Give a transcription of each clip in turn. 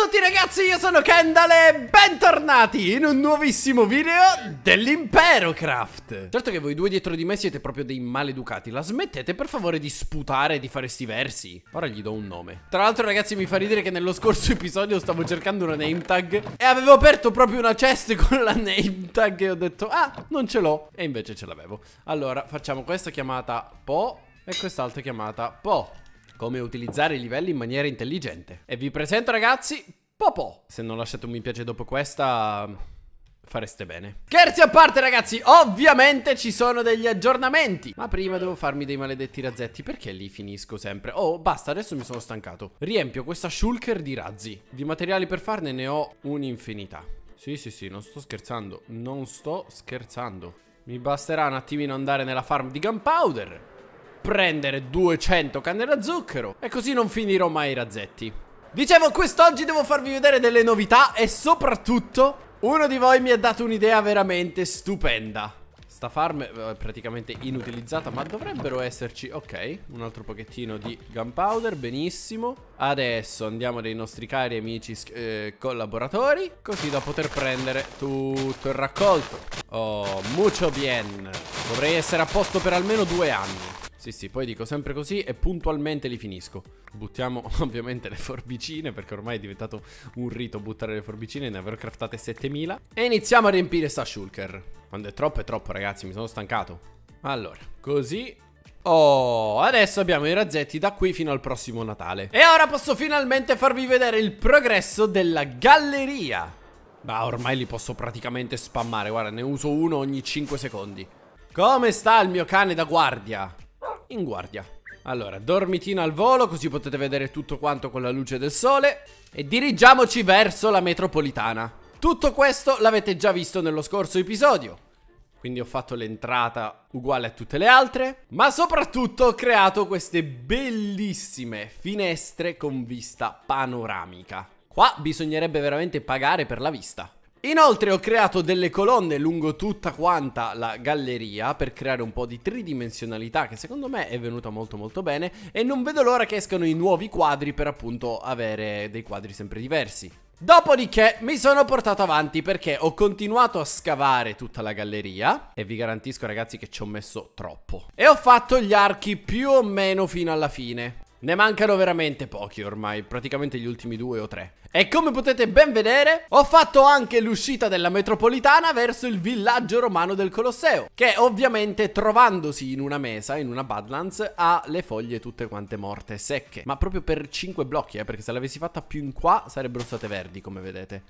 a tutti ragazzi, io sono Kendall e bentornati in un nuovissimo video dell'Impero Craft. Certo che voi due dietro di me siete proprio dei maleducati, la smettete per favore di sputare e di fare sti versi. Ora gli do un nome. Tra l'altro ragazzi mi fa ridere che nello scorso episodio stavo cercando una name tag e avevo aperto proprio una chest con la name tag e ho detto ah non ce l'ho e invece ce l'avevo. Allora facciamo questa chiamata Po e quest'altra chiamata Po come utilizzare i livelli in maniera intelligente. E vi presento ragazzi Popo. Se non lasciate un mi piace dopo questa fareste bene. Scherzi a parte ragazzi, ovviamente ci sono degli aggiornamenti. Ma prima devo farmi dei maledetti razzetti, perché li finisco sempre? Oh, basta, adesso mi sono stancato. Riempio questa shulker di razzi. Di materiali per farne ne ho un'infinità. Sì, sì, sì, non sto scherzando, non sto scherzando. Mi basterà un attimino andare nella farm di gunpowder prendere 200 canne da zucchero e così non finirò mai i razzetti. Dicevo, quest'oggi devo farvi vedere delle novità e soprattutto uno di voi mi ha dato un'idea veramente stupenda. Sta farm è eh, praticamente inutilizzata, ma dovrebbero esserci... Ok, un altro pochettino di gunpowder, benissimo. Adesso andiamo dai nostri cari amici eh, collaboratori, così da poter prendere tutto il raccolto. Oh, mucho bien. Dovrei essere a posto per almeno due anni. Sì, sì, poi dico sempre così e puntualmente li finisco. Buttiamo ovviamente le forbicine perché ormai è diventato un rito buttare le forbicine, ne avrò craftate 7000. E iniziamo a riempire sta shulker. Quando è troppo è troppo ragazzi, mi sono stancato. Allora, così Oh, adesso abbiamo i razzetti da qui fino al prossimo Natale. E ora posso finalmente farvi vedere il progresso della galleria. Ma ormai li posso praticamente spammare, guarda, ne uso uno ogni 5 secondi. Come sta il mio cane da guardia? in guardia. Allora, dormitino al volo così potete vedere tutto quanto con la luce del sole e dirigiamoci verso la metropolitana. Tutto questo l'avete già visto nello scorso episodio. Quindi ho fatto l'entrata uguale a tutte le altre, ma soprattutto ho creato queste bellissime finestre con vista panoramica. Qua bisognerebbe veramente pagare per la vista. Inoltre ho creato delle colonne lungo tutta quanta la galleria per creare un po' di tridimensionalità che secondo me è venuta molto molto bene e non vedo l'ora che escano i nuovi quadri per appunto avere dei quadri sempre diversi. Dopodiché mi sono portato avanti perché ho continuato a scavare tutta la galleria e vi garantisco ragazzi che ci ho messo troppo. E ho fatto gli archi più o meno fino alla fine. Ne mancano veramente pochi ormai, praticamente gli ultimi due o tre. E come potete ben vedere, ho fatto anche l'uscita della metropolitana verso il villaggio romano del Colosseo, che ovviamente trovandosi in una mesa, in una Badlands, ha le foglie tutte quante morte, secche. Ma proprio per 5 blocchi, eh, perché se l'avessi fatta più in qua sarebbero state verdi, come vedete.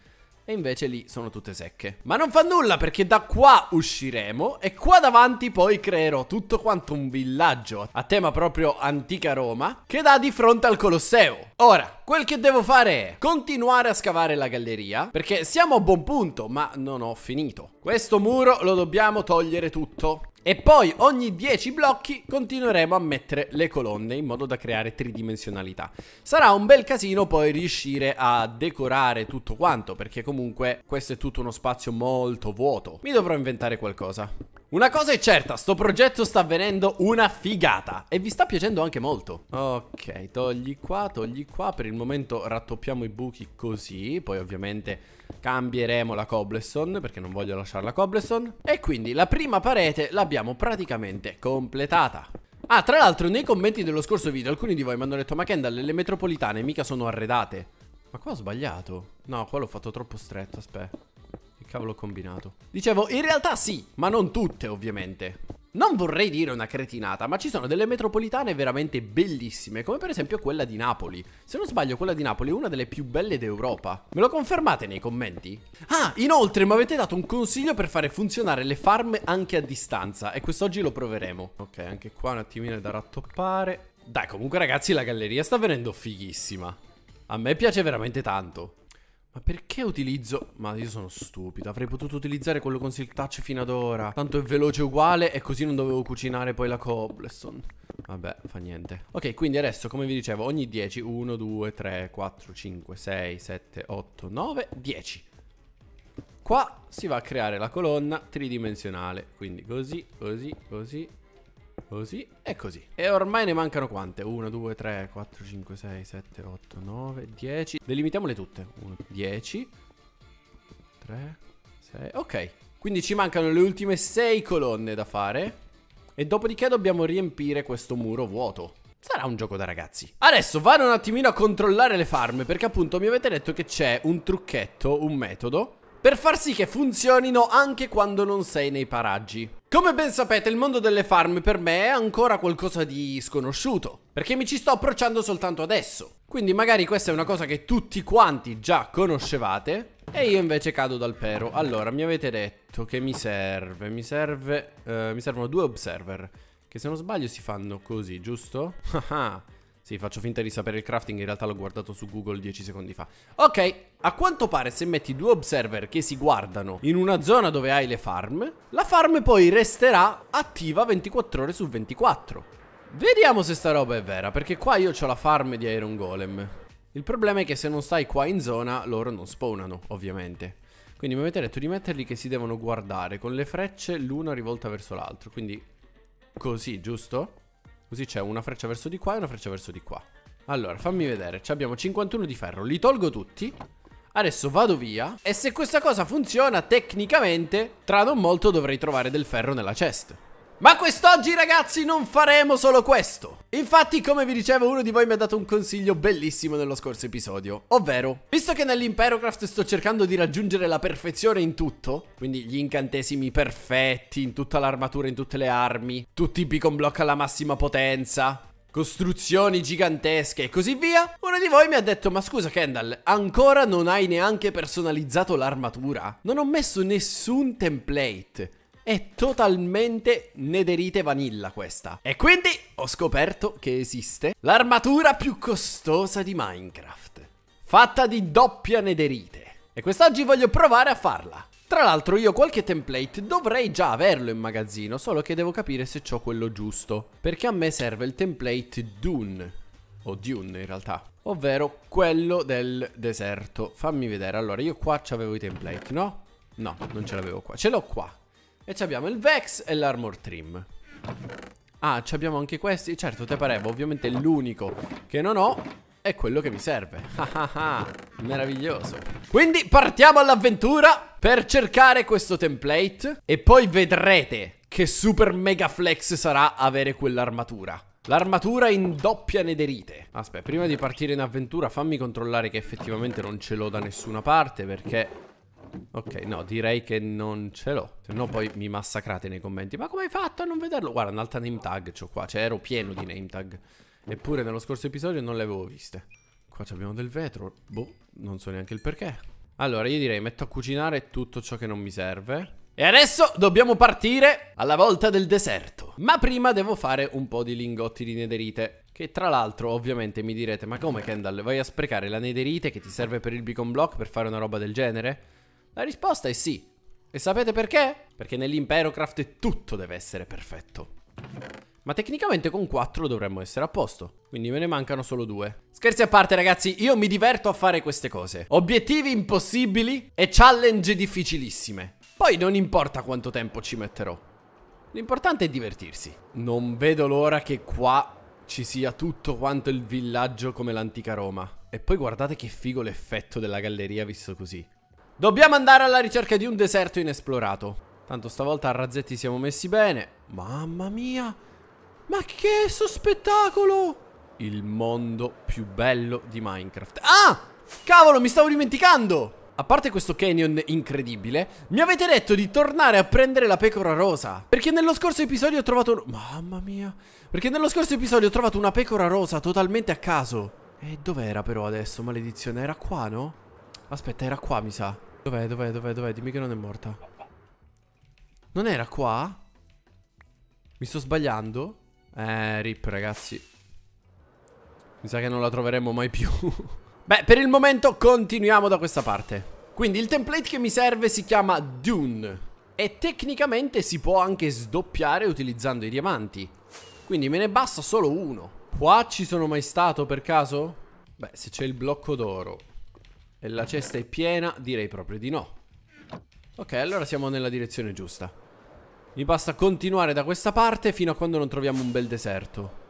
E invece lì sono tutte secche Ma non fa nulla perché da qua usciremo E qua davanti poi creerò tutto quanto un villaggio A tema proprio antica Roma Che dà di fronte al Colosseo Ora Quel che devo fare è continuare a scavare la galleria perché siamo a buon punto ma non ho finito. Questo muro lo dobbiamo togliere tutto. E poi ogni 10 blocchi continueremo a mettere le colonne in modo da creare tridimensionalità. Sarà un bel casino poi riuscire a decorare tutto quanto perché comunque questo è tutto uno spazio molto vuoto. Mi dovrò inventare qualcosa. Una cosa è certa, sto progetto sta avvenendo una figata e vi sta piacendo anche molto. Ok, togli qua, togli qua, per il momento rattoppiamo i buchi così, poi ovviamente cambieremo la cobblestone perché non voglio lasciare la cobblestone e quindi la prima parete l'abbiamo praticamente completata. Ah, tra l'altro nei commenti dello scorso video alcuni di voi mi hanno detto ma Kendall le metropolitane mica sono arredate. Ma qua ho sbagliato. No, qua l'ho fatto troppo stretto, aspetta cavolo combinato? Dicevo, in realtà sì, ma non tutte ovviamente. Non vorrei dire una cretinata, ma ci sono delle metropolitane veramente bellissime, come per esempio quella di Napoli. Se non sbaglio, quella di Napoli è una delle più belle d'Europa. Me lo confermate nei commenti? Ah, inoltre mi avete dato un consiglio per fare funzionare le farm anche a distanza, e quest'oggi lo proveremo. Ok, anche qua un attimino da rattoppare. Dai, comunque ragazzi, la galleria sta venendo fighissima. A me piace veramente tanto. Ma perché utilizzo... Ma io sono stupido, avrei potuto utilizzare quello con silk touch fino ad ora Tanto è veloce uguale e così non dovevo cucinare poi la cobblestone Vabbè, fa niente Ok, quindi adesso, come vi dicevo, ogni 10 1, 2, 3, 4, 5, 6, 7, 8, 9, 10 Qua si va a creare la colonna tridimensionale Quindi così, così, così Così e così. E ormai ne mancano quante? 1, 2, 3, 4, 5, 6, 7, 8, 9, 10. Delimitiamole tutte. 1, 10, 3, 6. Ok. Quindi ci mancano le ultime 6 colonne da fare. E dopodiché dobbiamo riempire questo muro vuoto. Sarà un gioco da ragazzi. Adesso vado un attimino a controllare le farm perché appunto mi avete detto che c'è un trucchetto, un metodo per far sì che funzionino anche quando non sei nei paraggi. Come ben sapete il mondo delle farm per me è ancora qualcosa di sconosciuto, perché mi ci sto approcciando soltanto adesso. Quindi magari questa è una cosa che tutti quanti già conoscevate e io invece cado dal pero. Allora, mi avete detto che mi serve, mi serve, eh, mi servono due observer, che se non sbaglio si fanno così, giusto? Ah, ah. Sì, faccio finta di sapere il crafting, in realtà l'ho guardato su Google 10 secondi fa. Ok, a quanto pare se metti due observer che si guardano in una zona dove hai le farm, la farm poi resterà attiva 24 ore su 24. Vediamo se sta roba è vera, perché qua io ho la farm di Iron Golem. Il problema è che se non stai qua in zona, loro non spawnano, ovviamente. Quindi mi avete detto di metterli che si devono guardare con le frecce l'una rivolta verso l'altro. Quindi così, giusto? Così c'è una freccia verso di qua e una freccia verso di qua Allora fammi vedere Ci abbiamo 51 di ferro Li tolgo tutti Adesso vado via E se questa cosa funziona tecnicamente Tra non molto dovrei trovare del ferro nella chest ma quest'oggi ragazzi non faremo solo questo Infatti come vi dicevo uno di voi mi ha dato un consiglio bellissimo nello scorso episodio Ovvero Visto che nell'Imperocraft sto cercando di raggiungere la perfezione in tutto Quindi gli incantesimi perfetti in tutta l'armatura, in tutte le armi Tutti i beacon block alla massima potenza costruzioni gigantesche e così via, uno di voi mi ha detto ma scusa Kendall, ancora non hai neanche personalizzato l'armatura? Non ho messo nessun template, è totalmente nederite vanilla questa. E quindi ho scoperto che esiste l'armatura più costosa di Minecraft. Fatta di doppia nederite. E quest'oggi voglio provare a farla. Tra l'altro io qualche template dovrei già averlo in magazzino, solo che devo capire se ho quello giusto. Perché a me serve il template Dune, o Dune in realtà, ovvero quello del deserto. Fammi vedere, allora io qua c'avevo i template, no? No, non ce l'avevo qua, ce l'ho qua. E ci abbiamo il Vex e l'Armor Trim. Ah, ci abbiamo anche questi? Certo, te parevo, ovviamente l'unico che non ho è quello che mi serve. Ah, ah, ah, meraviglioso. Quindi partiamo all'avventura per cercare questo template e poi vedrete che super mega flex sarà avere quell'armatura. L'armatura in doppia nederite. Aspetta, prima di partire in avventura fammi controllare che effettivamente non ce l'ho da nessuna parte perché Ok, no, direi che non ce l'ho. Se no poi mi massacrate nei commenti. Ma come hai fatto a non vederlo? Guarda, un'altra name tag c'ho qua. Cioè, ero pieno di name tag. Eppure nello scorso episodio non le avevo viste. Qua abbiamo del vetro. Boh, non so neanche il perché. Allora, io direi metto a cucinare tutto ciò che non mi serve. E adesso dobbiamo partire alla volta del deserto. Ma prima devo fare un po' di lingotti di nederite. Che tra l'altro ovviamente mi direte, ma come Kendall, vai a sprecare la nederite che ti serve per il beacon block per fare una roba del genere? La risposta è sì. E sapete perché? Perché nell'impero craft tutto deve essere perfetto. Ma tecnicamente con 4 dovremmo essere a posto Quindi me ne mancano solo 2 Scherzi a parte ragazzi, io mi diverto a fare queste cose Obiettivi impossibili e challenge difficilissime Poi non importa quanto tempo ci metterò L'importante è divertirsi Non vedo l'ora che qua ci sia tutto quanto il villaggio come l'antica Roma E poi guardate che figo l'effetto della galleria visto così Dobbiamo andare alla ricerca di un deserto inesplorato. Tanto stavolta a razzetti siamo messi bene. Mamma mia! Ma che è sto spettacolo! Il mondo più bello di Minecraft. Ah! Cavolo, mi stavo dimenticando! A parte questo canyon incredibile, mi avete detto di tornare a prendere la pecora rosa. Perché nello scorso episodio ho trovato... Mamma mia. Perché nello scorso episodio ho trovato una pecora rosa totalmente a caso. E dov'era però adesso, maledizione? Era qua, no? Aspetta, era qua, mi sa. Dov'è, dov'è, dov'è, dov'è? Dimmi che non è morta. Non era qua? Mi sto sbagliando? Eh, rip, ragazzi. Mi sa che non la troveremo mai più. Beh, per il momento continuiamo da questa parte. Quindi il template che mi serve si chiama Dune. E tecnicamente si può anche sdoppiare utilizzando i diamanti. Quindi me ne basta solo uno. Qua ci sono mai stato per caso? Beh, se c'è il blocco d'oro e la cesta è piena? Direi proprio di no. Ok, allora siamo nella direzione giusta. Mi basta continuare da questa parte fino a quando non troviamo un bel deserto.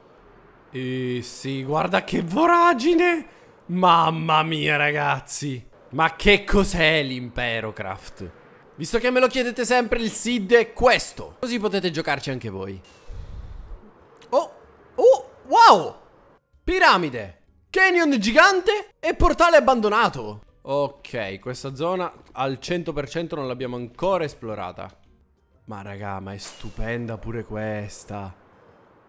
E sì, guarda che voragine! Mamma mia, ragazzi! Ma che cos'è l'impero craft? Visto che me lo chiedete sempre, il SID è questo. Così potete giocarci anche voi. Oh! Oh! Wow! Piramide! Canyon gigante e portale abbandonato. Ok, questa zona al 100% non l'abbiamo ancora esplorata. Ma raga, ma è stupenda pure questa.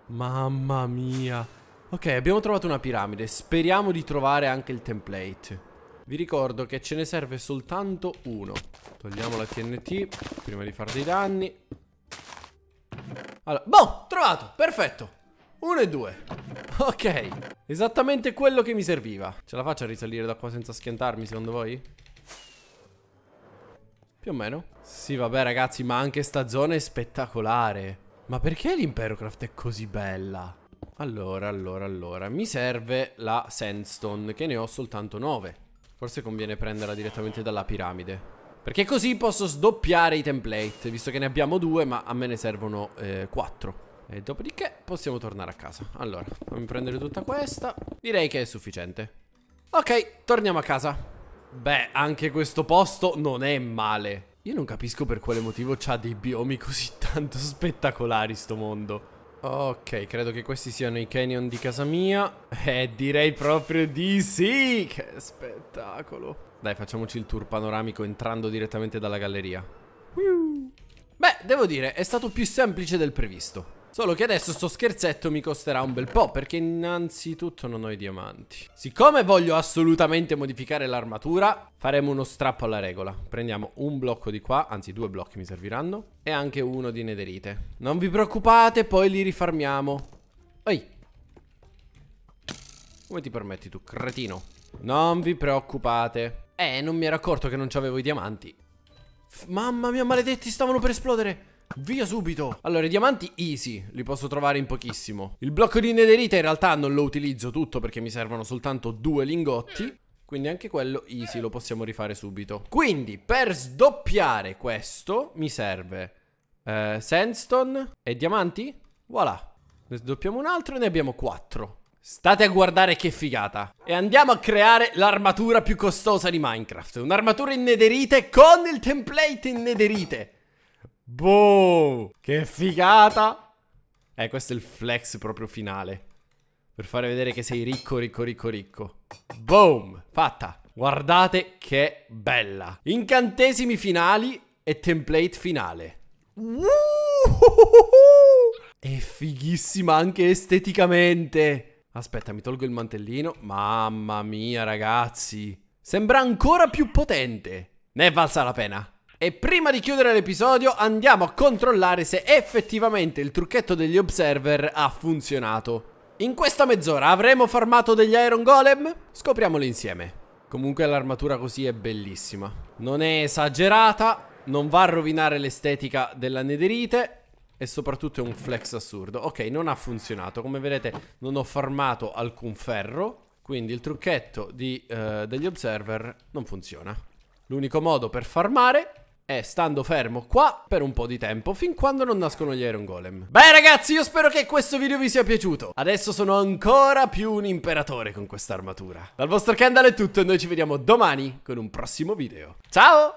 Mamma mia. Ok, abbiamo trovato una piramide. Speriamo di trovare anche il template. Vi ricordo che ce ne serve soltanto uno. Togliamo la TNT prima di fare dei danni. Allora, boh, trovato, perfetto. Uno e due. Ok. Esattamente quello che mi serviva. Ce la faccio a risalire da qua senza schiantarmi, secondo voi? Più o meno. Sì, vabbè, ragazzi, ma anche sta zona è spettacolare. Ma perché l'Imperocraft è così bella? Allora, allora, allora. Mi serve la Sandstone, che ne ho soltanto 9. Forse conviene prenderla direttamente dalla piramide. Perché così posso sdoppiare i template, visto che ne abbiamo due, ma a me ne servono eh, 4. E dopodiché possiamo tornare a casa. Allora, fammi prendere tutta questa. Direi che è sufficiente. Ok, torniamo a casa. Beh, anche questo posto non è male. Io non capisco per quale motivo c'ha dei biomi così tanto spettacolari sto mondo. Ok, credo che questi siano i canyon di casa mia. Eh, direi proprio di sì! Che spettacolo! Dai, facciamoci il tour panoramico entrando direttamente dalla galleria. Beh, devo dire, è stato più semplice del previsto. Solo che adesso sto scherzetto mi costerà un bel po' perché innanzitutto non ho i diamanti. Siccome voglio assolutamente modificare l'armatura, faremo uno strappo alla regola. Prendiamo un blocco di qua, anzi due blocchi mi serviranno, e anche uno di nederite. Non vi preoccupate, poi li rifarmiamo. Ehi! Come ti permetti tu, cretino? Non vi preoccupate. Eh, non mi era accorto che non avevo i diamanti. F mamma mia, maledetti, stavano per esplodere. Via subito Allora i diamanti easy Li posso trovare in pochissimo Il blocco di nederita in realtà non lo utilizzo tutto Perché mi servono soltanto due lingotti quindi anche quello easy lo possiamo rifare subito Quindi per sdoppiare questo mi serve eh, Sandstone e diamanti Voilà Ne sdoppiamo un altro e ne abbiamo quattro State a guardare che figata E andiamo a creare l'armatura più costosa di Minecraft Un'armatura in nederite con il template in nederite Boh! Che figata! Eh, questo è il flex proprio finale. Per fare vedere che sei ricco, ricco, ricco, ricco. Boom! Fatta! Guardate che bella! Incantesimi finali e template finale. Uh! È fighissima anche esteticamente. Aspetta, mi tolgo il mantellino. Mamma mia, ragazzi. Sembra ancora più potente. Ne è valsa la pena. E prima di chiudere l'episodio andiamo a controllare se effettivamente il trucchetto degli observer ha funzionato. In questa mezz'ora avremo farmato degli Iron Golem? Scopriamolo insieme. Comunque l'armatura così è bellissima. Non è esagerata, non va a rovinare l'estetica della nederite e soprattutto è un flex assurdo. Ok, non ha funzionato. Come vedete non ho farmato alcun ferro, quindi il trucchetto di, eh, degli observer non funziona. L'unico modo per farmare è stando fermo qua per un po' di tempo fin quando non nascono gli Iron Golem. Beh ragazzi io spero che questo video vi sia piaciuto. Adesso sono ancora più un imperatore con questa armatura. Dal vostro Kendall è tutto e noi ci vediamo domani con un prossimo video. Ciao!